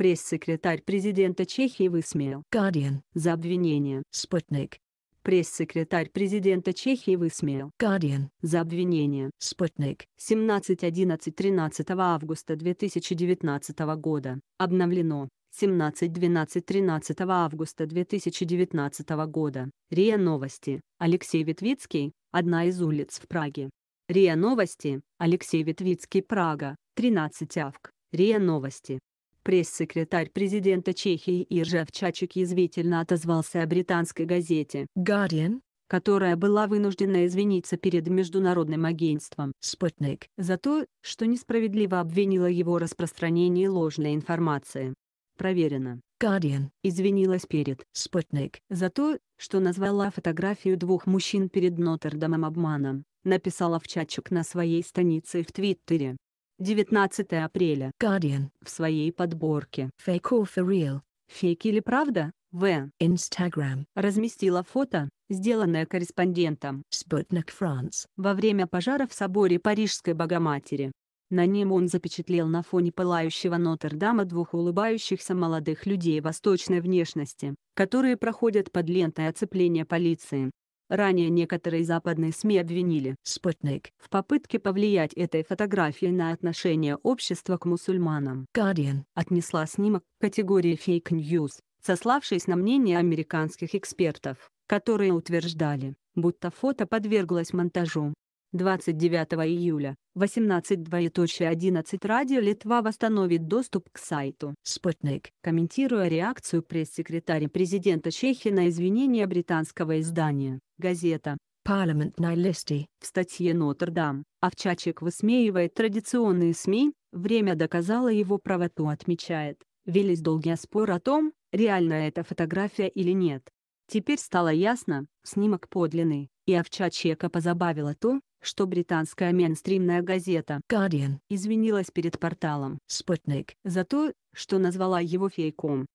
Пресс-секретарь президента Чехии высмеял Guardian за обвинение Спутник. Пресс-секретарь президента Чехии высмеял Guardian за обвинение Спутник. 17.11.13 августа 2019 года. Обновлено 17.12.13 августа 2019 года. РИА Новости. Алексей Витвицкий. Одна из улиц в Праге. РИА Новости. Алексей Витвицкий. Прага. 13 авг. РИА Новости. Пресс-секретарь президента Чехии Иржев Чачик язвительно отозвался о британской газете «Guardian», которая была вынуждена извиниться перед международным агентством «Спутник» за то, что несправедливо обвинила его распространении ложной информации. Проверено. Guardian извинилась перед «Спутник» за то, что назвала фотографию двух мужчин перед Нотр-Дамом обманом, написала в чатчик на своей странице в Твиттере. 19 апреля. Guardian. В своей подборке. Fake or for real. Фейк или правда? В. Instagram. Разместила фото, сделанное корреспондентом. Sputnik France. Во время пожара в соборе Парижской Богоматери. На нем он запечатлел на фоне пылающего Нотр-Дама двух улыбающихся молодых людей восточной внешности, которые проходят под лентой оцепления полиции. Ранее некоторые западные СМИ обвинили «Спутник» в попытке повлиять этой фотографией на отношение общества к мусульманам. «Гардиан» отнесла снимок к категории «фейк-ньюс», сославшись на мнение американских экспертов, которые утверждали, будто фото подверглось монтажу. 29 июля, 18.11 Радио Литва восстановит доступ к сайту «Спутник». Комментируя реакцию пресс-секретаря президента Чехии на извинения британского издания, газета Parliament Listy в статье «Нотр-Дам» Овчачек высмеивает традиционные СМИ, время доказало его правоту отмечает. Велись долгий спор о том, реально это фотография или нет. Теперь стало ясно, снимок подлинный, и Овчачека позабавило то, что британская мейнстримная газета Guardian извинилась перед порталом Спутник за то, что назвала его фейком.